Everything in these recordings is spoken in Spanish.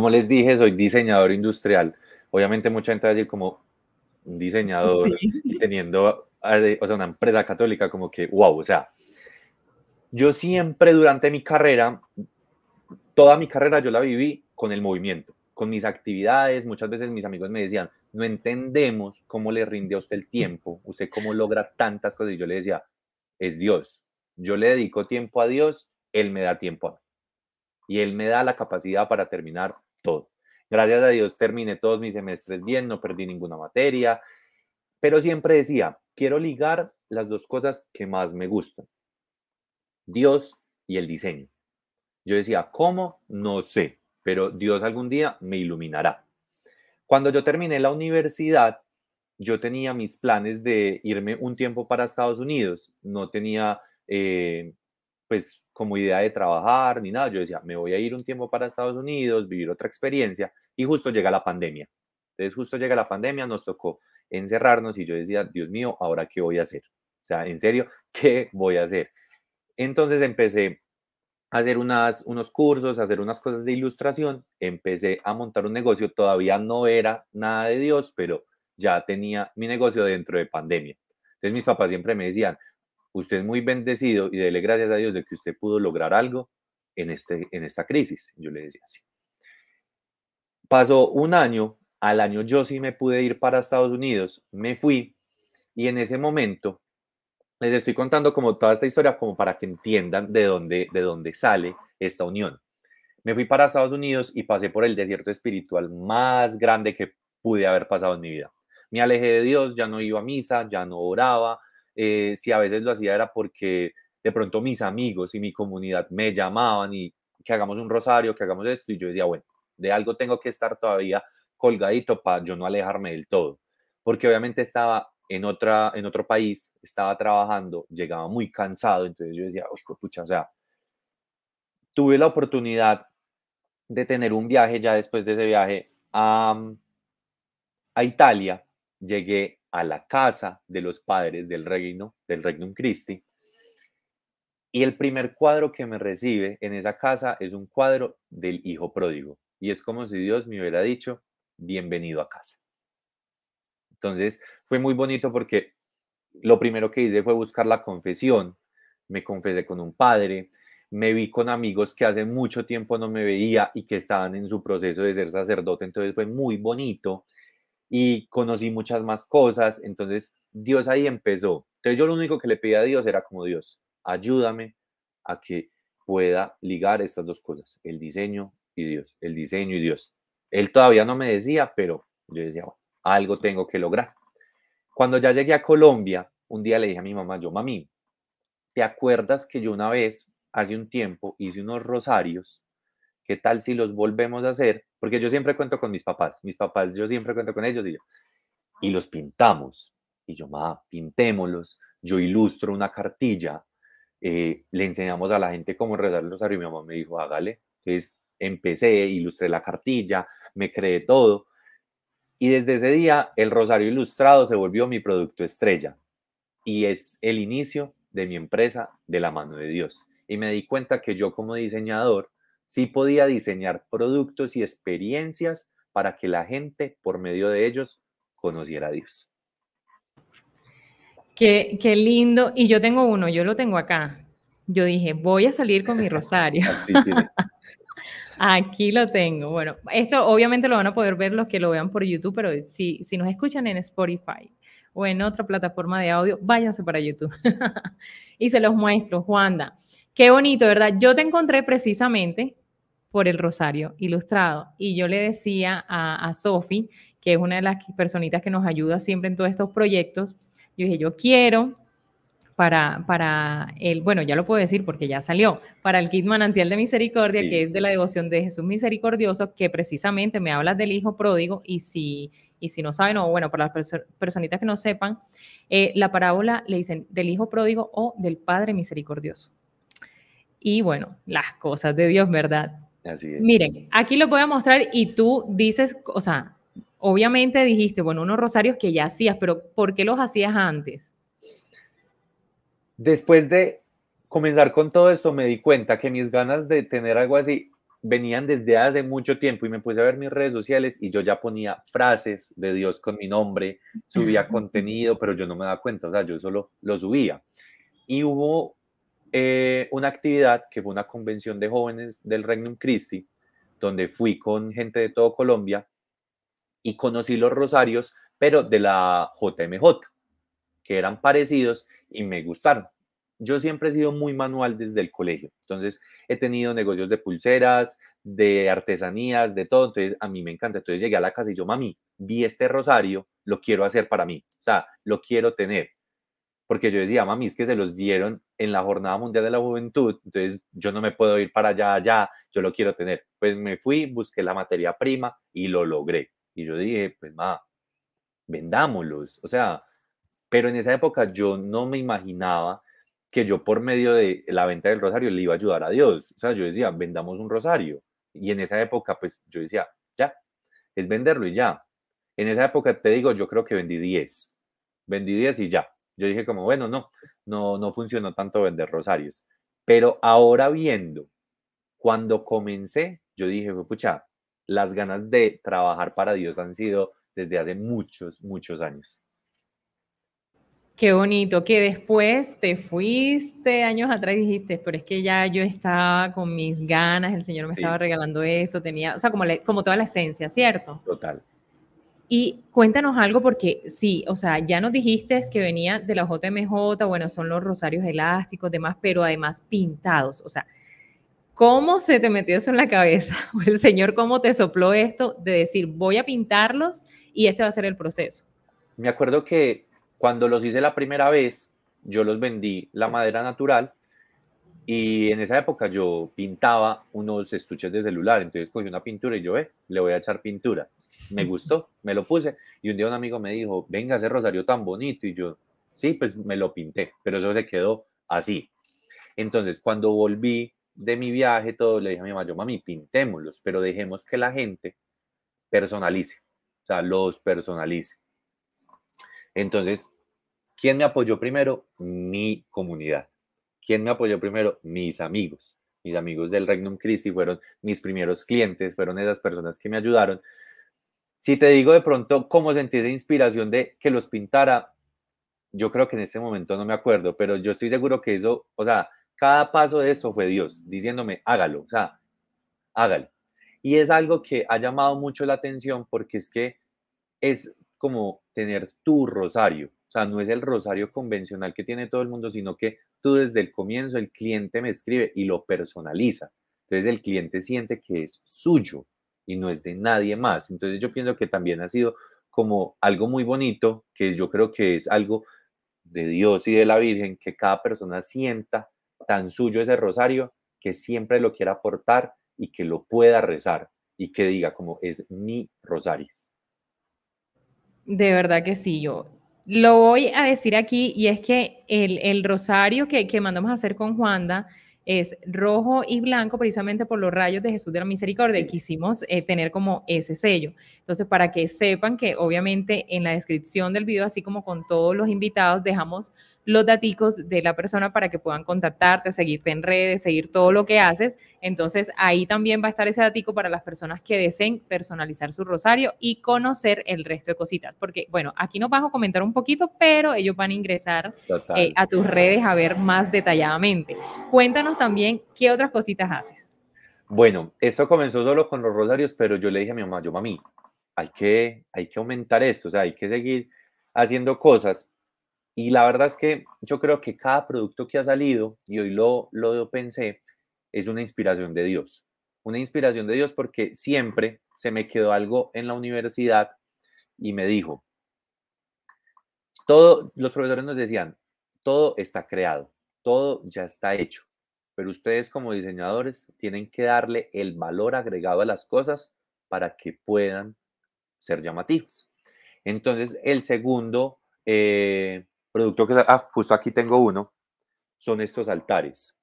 Como les dije, soy diseñador industrial. Obviamente mucha gente va a decir como un diseñador teniendo o sea, una empresa católica como que, wow, o sea, yo siempre durante mi carrera, toda mi carrera yo la viví con el movimiento, con mis actividades, muchas veces mis amigos me decían, no entendemos cómo le rinde a usted el tiempo, usted cómo logra tantas cosas, y yo le decía, es Dios, yo le dedico tiempo a Dios, Él me da tiempo a mí, y Él me da la capacidad para terminar todo. Gracias a Dios terminé todos mis semestres bien, no perdí ninguna materia, pero siempre decía, quiero ligar las dos cosas que más me gustan, Dios y el diseño. Yo decía, ¿cómo? No sé, pero Dios algún día me iluminará. Cuando yo terminé la universidad, yo tenía mis planes de irme un tiempo para Estados Unidos, no tenía eh, pues como idea de trabajar ni nada. Yo decía, me voy a ir un tiempo para Estados Unidos, vivir otra experiencia y justo llega la pandemia. Entonces justo llega la pandemia, nos tocó encerrarnos y yo decía, Dios mío, ahora qué voy a hacer. O sea, en serio, ¿qué voy a hacer? Entonces empecé a hacer unas, unos cursos, a hacer unas cosas de ilustración, empecé a montar un negocio, todavía no era nada de Dios, pero ya tenía mi negocio dentro de pandemia. Entonces mis papás siempre me decían, Usted es muy bendecido y dele gracias a Dios de que usted pudo lograr algo en, este, en esta crisis. Yo le decía así. Pasó un año, al año yo sí me pude ir para Estados Unidos, me fui y en ese momento les estoy contando como toda esta historia como para que entiendan de dónde, de dónde sale esta unión. Me fui para Estados Unidos y pasé por el desierto espiritual más grande que pude haber pasado en mi vida. Me alejé de Dios, ya no iba a misa, ya no oraba, eh, si a veces lo hacía era porque de pronto mis amigos y mi comunidad me llamaban y que hagamos un rosario, que hagamos esto, y yo decía, bueno, de algo tengo que estar todavía colgadito para yo no alejarme del todo, porque obviamente estaba en, otra, en otro país, estaba trabajando, llegaba muy cansado, entonces yo decía, ojo pucha, o sea, tuve la oportunidad de tener un viaje ya después de ese viaje a, mm, a Italia, llegué a la casa de los padres del reino, del Regnum Christi. Y el primer cuadro que me recibe en esa casa es un cuadro del hijo pródigo. Y es como si Dios me hubiera dicho, bienvenido a casa. Entonces fue muy bonito porque lo primero que hice fue buscar la confesión. Me confesé con un padre, me vi con amigos que hace mucho tiempo no me veía y que estaban en su proceso de ser sacerdote. Entonces fue muy bonito y conocí muchas más cosas. Entonces, Dios ahí empezó. Entonces, yo lo único que le pedí a Dios era como Dios, ayúdame a que pueda ligar estas dos cosas, el diseño y Dios, el diseño y Dios. Él todavía no me decía, pero yo decía, algo tengo que lograr. Cuando ya llegué a Colombia, un día le dije a mi mamá, yo, mami, ¿te acuerdas que yo una vez, hace un tiempo, hice unos rosarios ¿qué tal si los volvemos a hacer? Porque yo siempre cuento con mis papás, mis papás, yo siempre cuento con ellos y yo. Y los pintamos. Y yo, ma, pintémoslos. Yo ilustro una cartilla. Eh, le enseñamos a la gente cómo rezar los rosario. Y mi mamá me dijo, hágale. Entonces empecé, ilustré la cartilla, me creé todo. Y desde ese día, el rosario ilustrado se volvió mi producto estrella. Y es el inicio de mi empresa de la mano de Dios. Y me di cuenta que yo como diseñador sí podía diseñar productos y experiencias para que la gente, por medio de ellos, conociera a Dios. Qué, qué lindo. Y yo tengo uno, yo lo tengo acá. Yo dije, voy a salir con mi rosario. Aquí lo tengo. Bueno, esto obviamente lo van a poder ver los que lo vean por YouTube, pero si, si nos escuchan en Spotify o en otra plataforma de audio, váyanse para YouTube. y se los muestro, Juanda. Qué bonito, ¿verdad? Yo te encontré precisamente por el Rosario Ilustrado. Y yo le decía a, a Sofi, que es una de las personitas que nos ayuda siempre en todos estos proyectos, yo dije, yo quiero para, para el, bueno, ya lo puedo decir porque ya salió, para el kit manantial de misericordia, que es de la devoción de Jesús misericordioso, que precisamente me hablas del hijo pródigo y si, si no saben, o bueno, para las personitas que no sepan, eh, la parábola le dicen del hijo pródigo o del padre misericordioso. Y bueno, las cosas de Dios, ¿verdad? Así es. Miren, aquí lo voy a mostrar y tú dices, o sea, obviamente dijiste, bueno, unos rosarios que ya hacías, pero ¿por qué los hacías antes? Después de comenzar con todo esto, me di cuenta que mis ganas de tener algo así venían desde hace mucho tiempo y me puse a ver mis redes sociales y yo ya ponía frases de Dios con mi nombre, subía contenido, pero yo no me daba cuenta, o sea, yo solo lo subía. Y hubo eh, una actividad que fue una convención de jóvenes del Regnum Christi, donde fui con gente de todo Colombia y conocí los rosarios, pero de la JMJ, que eran parecidos y me gustaron. Yo siempre he sido muy manual desde el colegio, entonces he tenido negocios de pulseras, de artesanías, de todo, entonces a mí me encanta. Entonces llegué a la casa y yo, mami, vi este rosario, lo quiero hacer para mí, o sea, lo quiero tener porque yo decía, mami, es que se los dieron en la Jornada Mundial de la Juventud, entonces yo no me puedo ir para allá, allá, yo lo quiero tener. Pues me fui, busqué la materia prima y lo logré. Y yo dije, pues ma, vendámoslos. O sea, pero en esa época yo no me imaginaba que yo por medio de la venta del rosario le iba a ayudar a Dios. O sea, yo decía, vendamos un rosario. Y en esa época, pues yo decía, ya, es venderlo y ya. En esa época, te digo, yo creo que vendí 10. Vendí 10 y ya yo dije como, bueno, no, no, no funcionó tanto vender rosarios. Pero ahora viendo, cuando comencé, yo dije, pucha, las ganas de trabajar para Dios han sido desde hace muchos, muchos años. Qué bonito, que después te fuiste años atrás y dijiste, pero es que ya yo estaba con mis ganas, el Señor me estaba regalando eso, tenía, o sea, como, como toda la esencia, ¿cierto? Total, y cuéntanos algo, porque sí, o sea, ya nos dijiste que venía de la JMJ, bueno, son los rosarios elásticos, demás, pero además pintados. O sea, ¿cómo se te metió eso en la cabeza? O el Señor, ¿cómo te sopló esto de decir, voy a pintarlos y este va a ser el proceso? Me acuerdo que cuando los hice la primera vez, yo los vendí la madera natural y en esa época yo pintaba unos estuches de celular, entonces cogí una pintura y yo, eh, le voy a echar pintura me gustó, me lo puse. Y un día un amigo me dijo, venga, ese rosario tan bonito. Y yo, sí, pues me lo pinté, pero eso se quedó así. Entonces, cuando volví de mi viaje, todo, le dije a mi mamá, yo, mami, pintémoslos, pero dejemos que la gente personalice, o sea, los personalice. Entonces, ¿quién me apoyó primero? Mi comunidad. ¿Quién me apoyó primero? Mis amigos. Mis amigos del Regnum Christi fueron mis primeros clientes, fueron esas personas que me ayudaron si te digo de pronto cómo sentí esa inspiración de que los pintara, yo creo que en ese momento no me acuerdo, pero yo estoy seguro que eso, o sea, cada paso de esto fue Dios diciéndome, hágalo, o sea, hágalo. Y es algo que ha llamado mucho la atención porque es que es como tener tu rosario, o sea, no es el rosario convencional que tiene todo el mundo, sino que tú desde el comienzo el cliente me escribe y lo personaliza. Entonces el cliente siente que es suyo, y no es de nadie más. Entonces yo pienso que también ha sido como algo muy bonito, que yo creo que es algo de Dios y de la Virgen, que cada persona sienta tan suyo ese rosario, que siempre lo quiera aportar y que lo pueda rezar y que diga como es mi rosario. De verdad que sí, yo lo voy a decir aquí y es que el, rosario que, que mandamos a hacer con Juanda, es rojo y blanco precisamente por los rayos de Jesús de la Misericordia. Quisimos eh, tener como ese sello. Entonces, para que sepan que obviamente en la descripción del video, así como con todos los invitados, dejamos los daticos de la persona para que puedan contactarte, seguirte en redes, seguir todo lo que haces. Entonces ahí también va a estar ese datico para las personas que deseen personalizar su rosario y conocer el resto de cositas. Porque bueno, aquí nos vas a comentar un poquito, pero ellos van a ingresar eh, a tus redes a ver más detalladamente. Cuéntanos también qué otras cositas haces. Bueno, eso comenzó solo con los rosarios, pero yo le dije a mi mamá, yo mami, hay que, hay que aumentar esto, o sea, hay que seguir haciendo cosas. Y la verdad es que yo creo que cada producto que ha salido, y hoy lo, lo pensé, es una inspiración de Dios. Una inspiración de Dios porque siempre se me quedó algo en la universidad y me dijo, todo, los profesores nos decían, todo está creado, todo ya está hecho, pero ustedes como diseñadores tienen que darle el valor agregado a las cosas para que puedan ser llamativos. Entonces, el segundo eh, producto que, ah, justo aquí tengo uno, son estos altares.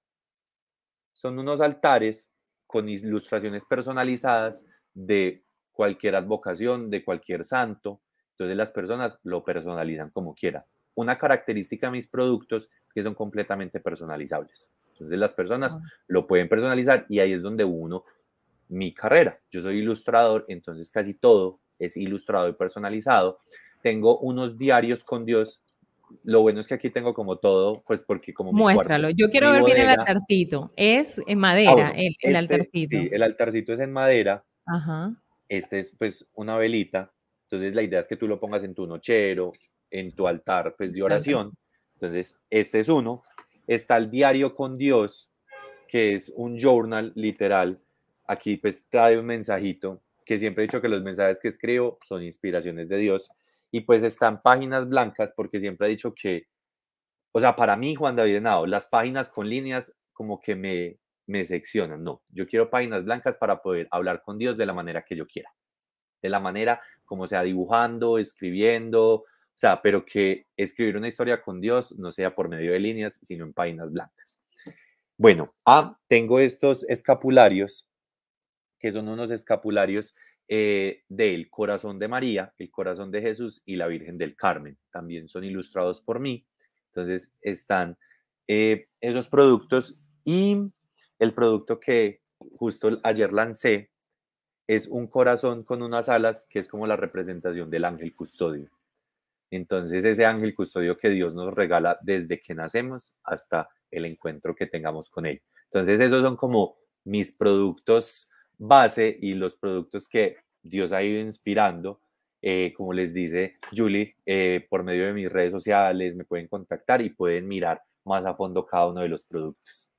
Son unos altares con ilustraciones personalizadas de cualquier advocación, de cualquier santo. Entonces las personas lo personalizan como quiera Una característica de mis productos es que son completamente personalizables. Entonces las personas ah. lo pueden personalizar y ahí es donde uno, mi carrera, yo soy ilustrador, entonces casi todo es ilustrado y personalizado. Tengo unos diarios con Dios lo bueno es que aquí tengo como todo, pues porque como... Muéstralo, yo quiero ver bien el altarcito. Es en madera, ah, el, este, altarcito. Sí, el altarcito es en madera. Ajá. Este es pues una velita. Entonces la idea es que tú lo pongas en tu nochero, en tu altar pues de oración. Entonces, este es uno. Está el diario con Dios, que es un journal literal. Aquí pues trae un mensajito, que siempre he dicho que los mensajes que escribo son inspiraciones de Dios y pues están páginas blancas porque siempre ha dicho que, o sea, para mí Juan David Henao, las páginas con líneas como que me, me seccionan, no, yo quiero páginas blancas para poder hablar con Dios de la manera que yo quiera, de la manera como sea dibujando, escribiendo, o sea, pero que escribir una historia con Dios no sea por medio de líneas, sino en páginas blancas. Bueno, ah, tengo estos escapularios, que son unos escapularios eh, del corazón de María, el corazón de Jesús y la Virgen del Carmen. También son ilustrados por mí. Entonces están eh, esos productos y el producto que justo ayer lancé es un corazón con unas alas que es como la representación del ángel custodio. Entonces ese ángel custodio que Dios nos regala desde que nacemos hasta el encuentro que tengamos con Él. Entonces esos son como mis productos base y los productos que Dios ha ido inspirando. Eh, como les dice Julie, eh, por medio de mis redes sociales me pueden contactar y pueden mirar más a fondo cada uno de los productos.